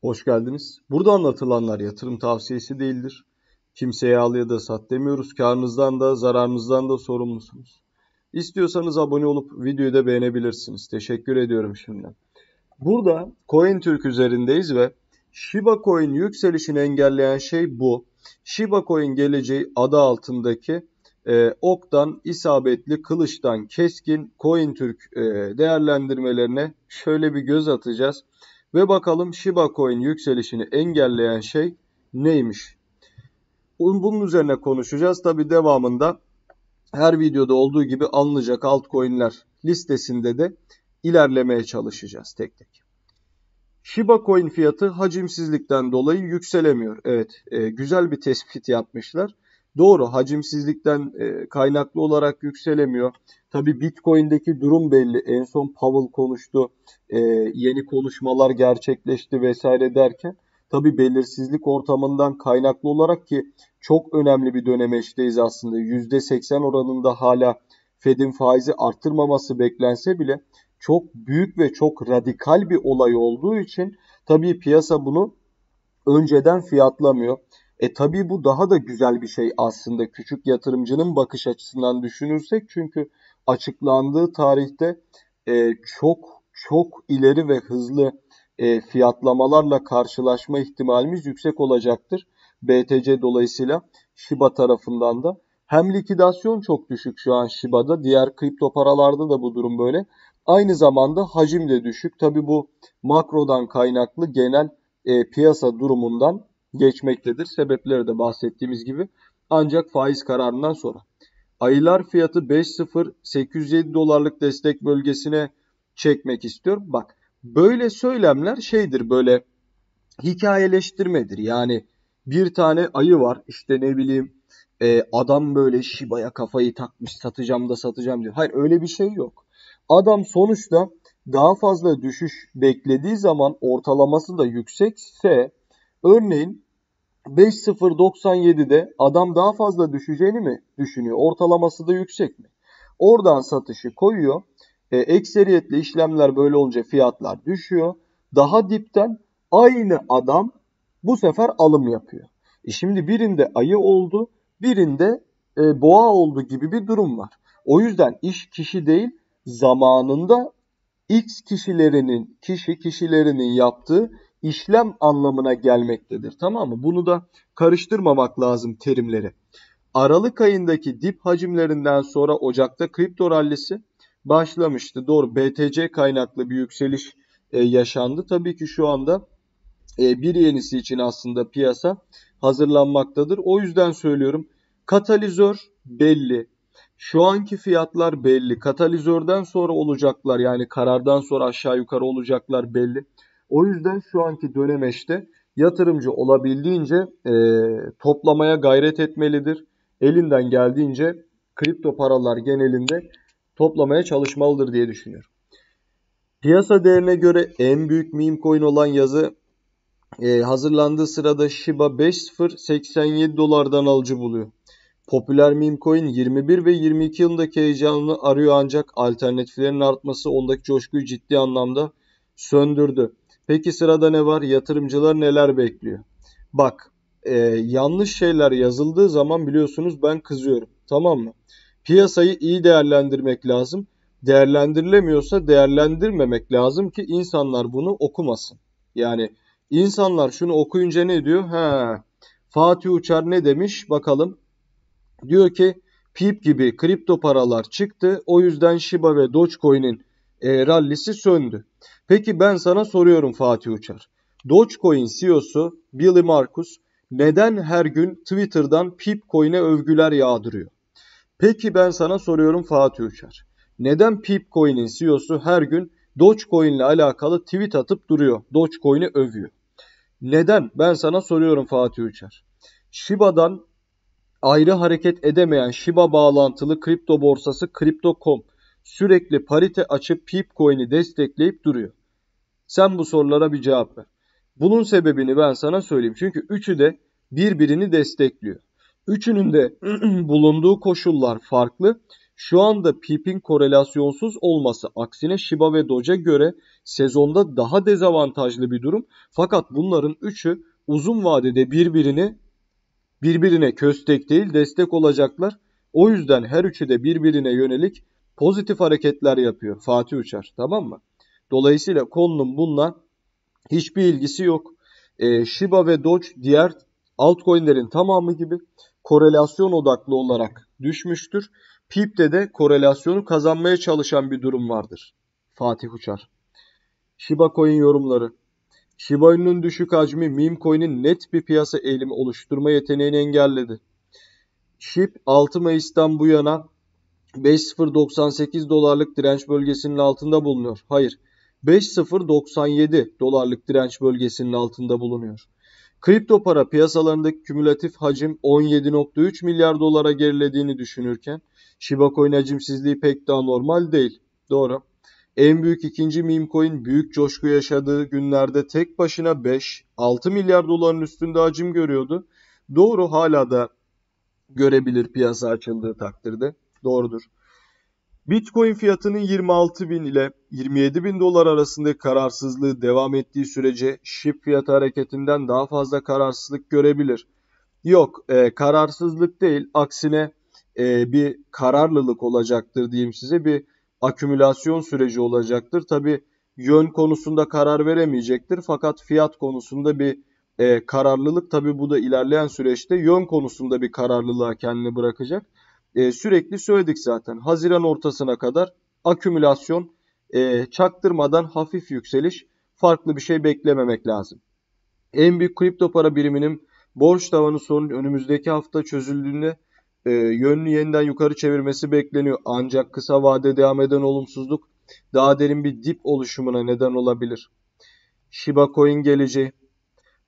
Hoş geldiniz. Burada anlatılanlar yatırım tavsiyesi değildir. Kimseye al ya da sat demiyoruz. Karnınızdan da zararınızdan da sorumlusunuz. İstiyorsanız abone olup videoyu da beğenebilirsiniz. Teşekkür ediyorum şimdiden. Burada CoinTürk üzerindeyiz ve Shiba Coin yükselişini engelleyen şey bu. Shiba Coin geleceği adı altındaki e, oktan isabetli kılıçtan keskin CoinTürk e, değerlendirmelerine şöyle bir göz atacağız. Ve bakalım Shiba Coin yükselişini engelleyen şey neymiş? Bunun üzerine konuşacağız. Tabi devamında her videoda olduğu gibi alınacak altcoin'ler listesinde de ilerlemeye çalışacağız tek tek. Shiba Coin fiyatı hacimsizlikten dolayı yükselemiyor. Evet, e, güzel bir tespit yapmışlar. Doğru hacimsizlikten e, kaynaklı olarak yükselemiyor. Tabi Bitcoin'deki durum belli. En son Powell konuştu, e, yeni konuşmalar gerçekleşti vesaire derken. Tabi belirsizlik ortamından kaynaklı olarak ki çok önemli bir dönemeçteyiz aslında. %80 oranında hala Fed'in faizi arttırmaması beklense bile çok büyük ve çok radikal bir olay olduğu için tabii piyasa bunu önceden fiyatlamıyor. E tabii bu daha da güzel bir şey aslında küçük yatırımcının bakış açısından düşünürsek çünkü açıklandığı tarihte e, çok çok ileri ve hızlı e, fiyatlamalarla karşılaşma ihtimalimiz yüksek olacaktır. BTC dolayısıyla Shiba tarafından da hem likidasyon çok düşük şu an Shiba'da diğer kripto paralarda da bu durum böyle. Aynı zamanda hacim de düşük. tabii bu makrodan kaynaklı genel e, piyasa durumundan geçmektedir. Sebepleri de bahsettiğimiz gibi. Ancak faiz kararından sonra. Ayılar fiyatı 5.0807 dolarlık destek bölgesine çekmek istiyor. Bak böyle söylemler şeydir böyle hikayeleştirmedir. Yani bir tane ayı var işte ne bileyim e, adam böyle şibaya kafayı takmış satacağım da satacağım diyor. Hayır öyle bir şey yok. Adam sonuçta daha fazla düşüş beklediği zaman ortalaması da yüksekse örneğin 5.097'de adam daha fazla düşeceğini mi düşünüyor? Ortalaması da yüksek mi? Oradan satışı koyuyor. E, ekseriyetli işlemler böyle olunca fiyatlar düşüyor. Daha dipten aynı adam bu sefer alım yapıyor. E şimdi birinde ayı oldu, birinde e, boğa oldu gibi bir durum var. O yüzden iş kişi değil, zamanında X kişilerinin, kişi kişilerinin yaptığı işlem anlamına gelmektedir. Tamam mı? Bunu da karıştırmamak lazım terimleri. Aralık ayındaki dip hacimlerinden sonra Ocak'ta kripto rallisi başlamıştı. Doğru BTC kaynaklı bir yükseliş e, yaşandı. Tabii ki şu anda e, bir yenisi için aslında piyasa hazırlanmaktadır. O yüzden söylüyorum katalizör belli. Şu anki fiyatlar belli. Katalizörden sonra olacaklar yani karardan sonra aşağı yukarı olacaklar belli. O yüzden şu anki dönemeçte yatırımcı olabildiğince e, toplamaya gayret etmelidir. Elinden geldiğince kripto paralar genelinde toplamaya çalışmalıdır diye düşünüyorum. Piyasa değerine göre en büyük meme coin olan yazı e, hazırlandığı sırada Shiba 5.087 dolardan alıcı buluyor. Popüler meme coin 21 ve 22 yılındaki heyecanını arıyor ancak alternatiflerin artması ondaki coşkuyu ciddi anlamda söndürdü. Peki sırada ne var? Yatırımcılar neler bekliyor? Bak e, yanlış şeyler yazıldığı zaman biliyorsunuz ben kızıyorum. Tamam mı? Piyasayı iyi değerlendirmek lazım. Değerlendirilemiyorsa değerlendirmemek lazım ki insanlar bunu okumasın. Yani insanlar şunu okuyunca ne diyor? He, Fatih Uçar ne demiş? Bakalım. Diyor ki PIP gibi kripto paralar çıktı. O yüzden Shiba ve Dogecoin'in e, rallisi söndü. Peki ben sana soruyorum Fatih Uçar. Dogecoin CEO'su Billy Markus neden her gün Twitter'dan Pipcoin'e övgüler yağdırıyor? Peki ben sana soruyorum Fatih Uçar. Neden Pipcoin'in CEO'su her gün Dogecoin ile alakalı tweet atıp duruyor? Dogecoin'i övüyor. Neden? Ben sana soruyorum Fatih Uçar. Shiba'dan ayrı hareket edemeyen Shiba bağlantılı kripto borsası Crypto.com sürekli parite açıp Pipcoin'i destekleyip duruyor. Sen bu sorulara bir cevap ver. Bunun sebebini ben sana söyleyeyim. Çünkü üçü de birbirini destekliyor. Üçünün de bulunduğu koşullar farklı. Şu anda Pip'in korelasyonsuz olması aksine Shiba ve Doge'e göre sezonda daha dezavantajlı bir durum. Fakat bunların üçü uzun vadede birbirini birbirine köstek değil destek olacaklar. O yüzden her üçü de birbirine yönelik pozitif hareketler yapıyor Fatih Uçar tamam mı? Dolayısıyla konunun bununla hiçbir ilgisi yok. E, Shiba ve Doge diğer altcoin'lerin tamamı gibi korelasyon odaklı olarak düşmüştür. Pip'te de korelasyonu kazanmaya çalışan bir durum vardır. Fatih Uçar. Shiba Coin yorumları. Shiba Inu'nun düşük hacmi meme coin'in net bir piyasa eğilimi oluşturma yeteneğini engelledi. SHIB 6 Mayıs'tan bu yana 5.098 dolarlık direnç bölgesinin altında bulunuyor. Hayır, 5.097 dolarlık direnç bölgesinin altında bulunuyor. Kripto para piyasalarındaki kümülatif hacim 17.3 milyar dolara gerilediğini düşünürken Shiba Coin hacimsizliği pek daha normal değil. Doğru. En büyük ikinci meme coin büyük coşku yaşadığı günlerde tek başına 5-6 milyar doların üstünde hacim görüyordu. Doğru hala da görebilir piyasa açıldığı takdirde. Doğrudur. Bitcoin fiyatının 26 bin ile 27 bin dolar arasında kararsızlığı devam ettiği sürece SHIB fiyatı hareketinden daha fazla kararsızlık görebilir. Yok e, kararsızlık değil aksine e, bir kararlılık olacaktır diyeyim size bir akümülasyon süreci olacaktır. Tabi yön konusunda karar veremeyecektir fakat fiyat konusunda bir e, kararlılık tabi bu da ilerleyen süreçte yön konusunda bir kararlılığa kendini bırakacak e, sürekli söyledik zaten. Haziran ortasına kadar akümülasyon e, çaktırmadan hafif yükseliş farklı bir şey beklememek lazım. En büyük kripto para biriminin borç tavanı sorun önümüzdeki hafta çözüldüğünde e, yönünü yeniden yukarı çevirmesi bekleniyor. Ancak kısa vade devam eden olumsuzluk daha derin bir dip oluşumuna neden olabilir. Shiba Coin geleceği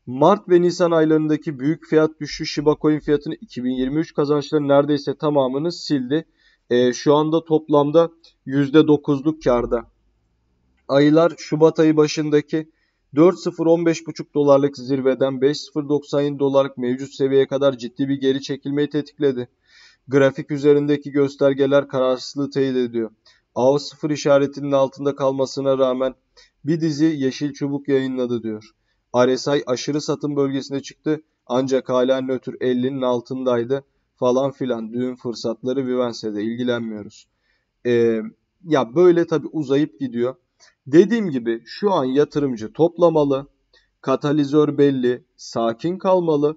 Mart ve Nisan aylarındaki büyük fiyat düşüşü Shiba Coin fiyatını 2023 kazançları neredeyse tamamını sildi. E, şu anda toplamda %9'luk karda. Aylar Şubat ayı başındaki 4.015.5 dolarlık zirveden 5.097 dolarlık mevcut seviyeye kadar ciddi bir geri çekilmeyi tetikledi. Grafik üzerindeki göstergeler kararsızlığı teyit ediyor. AV0 işaretinin altında kalmasına rağmen bir dizi yeşil çubuk yayınladı diyor. RSI aşırı satım bölgesine çıktı ancak hala nötr 50'nin altındaydı falan filan düğün fırsatları de ilgilenmiyoruz. Ee, ya böyle tabi uzayıp gidiyor. Dediğim gibi şu an yatırımcı toplamalı, katalizör belli, sakin kalmalı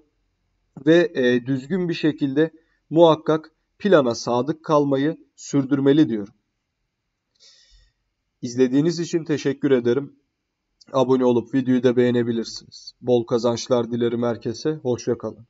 ve e, düzgün bir şekilde muhakkak plana sadık kalmayı sürdürmeli diyorum. İzlediğiniz için teşekkür ederim. Abone olup videoyu da beğenebilirsiniz. Bol kazançlar dilerim herkese. Hoşçakalın.